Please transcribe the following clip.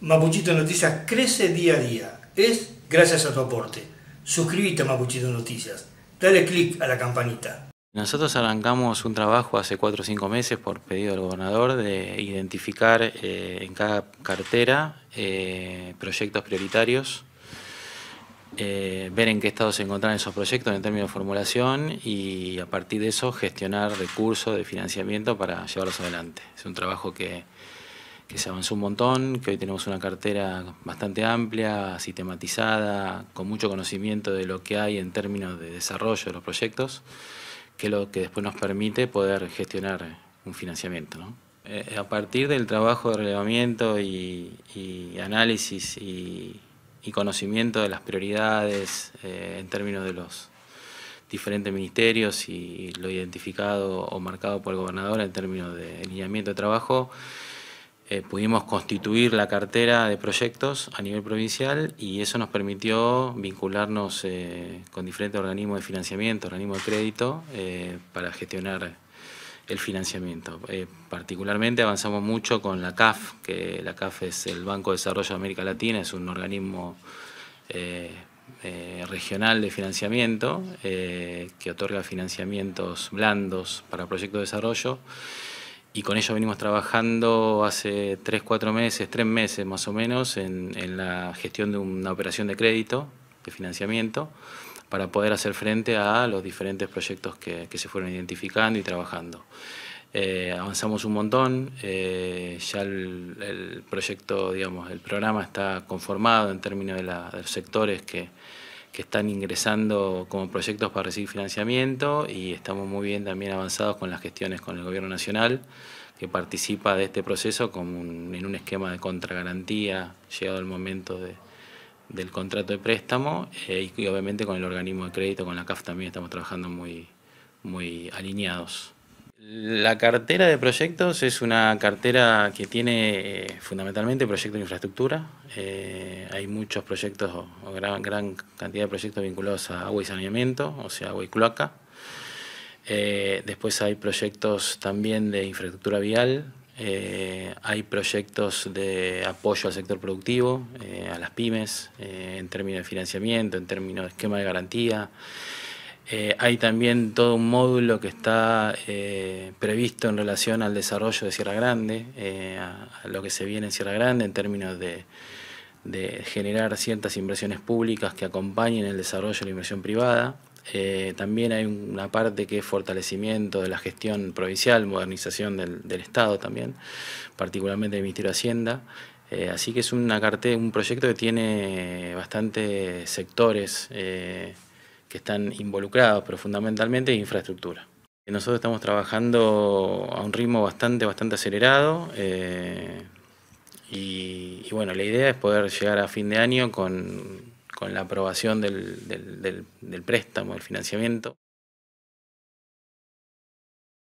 Mapuchito Noticias crece día a día. Es gracias a tu aporte. Suscríbete a Mapuchito Noticias. Dale click a la campanita. Nosotros arrancamos un trabajo hace 4 o 5 meses por pedido del gobernador de identificar eh, en cada cartera eh, proyectos prioritarios, eh, ver en qué estado se encuentran esos proyectos en términos de formulación y a partir de eso gestionar recursos de financiamiento para llevarlos adelante. Es un trabajo que que se avanzó un montón, que hoy tenemos una cartera bastante amplia, sistematizada, con mucho conocimiento de lo que hay en términos de desarrollo de los proyectos, que es lo que después nos permite poder gestionar un financiamiento. Eh, a partir del trabajo de relevamiento y, análisis y, conocimiento de las prioridades eh, en términos de los diferentes ministerios y lo identificado o marcado por el gobernador en términos de alineamiento de trabajo, eh, pudimos constituir la cartera de proyectos a nivel provincial y eso nos permitió vincularnos eh, con diferentes organismos de financiamiento, organismos de crédito, eh, para gestionar el financiamiento. particularmente avanzamos mucho con la CAF, que la CAF es el Banco de Desarrollo de América Latina, es un organismo regional de financiamiento que otorga financiamientos blandos para proyectos de desarrollo y con ello venimos trabajando hace tres cuatro meses, tres meses más o menos, en, la gestión de una operación de crédito, de financiamiento, para poder hacer frente a los diferentes proyectos que, se fueron identificando y trabajando. Eh, avanzamos un montón, eh, ya el, proyecto, digamos, el programa está conformado en términos de los sectores que, que están ingresando como proyectos para recibir financiamiento y estamos muy bien también avanzados con las gestiones con el Gobierno Nacional, que participa de este proceso como en un esquema de contragarantía, llegado el momento del contrato de préstamo eh, y obviamente con el organismo de crédito, con la CAF también estamos trabajando muy, muy alineados. La cartera de proyectos es una cartera que tiene eh, fundamentalmente proyectos de infraestructura. Eh, hay muchos proyectos, o gran, gran, cantidad de proyectos vinculados a agua y saneamiento, o sea, agua y cloaca. Eh, después hay proyectos también de infraestructura vial, hay proyectos de apoyo al sector productivo, a las pymes, en términos de financiamiento, en términos de esquema de garantía. Eh, hay también todo un módulo que está eh, previsto en relación al desarrollo de Sierra Grande, eh, a, lo que se viene en Sierra Grande en términos de, generar ciertas inversiones públicas que acompañen el desarrollo de la inversión privada. también hay una parte que es fortalecimiento de la gestión provincial, modernización del, Estado también, particularmente del Ministerio de Hacienda. así que es una un proyecto que tiene bastantes sectores que están involucrados, pero fundamentalmente infraestructura. Nosotros estamos trabajando a un ritmo bastante, bastante acelerado eh, y, bueno, la idea es poder llegar a fin de año con, con la aprobación del, del préstamo, del financiamiento.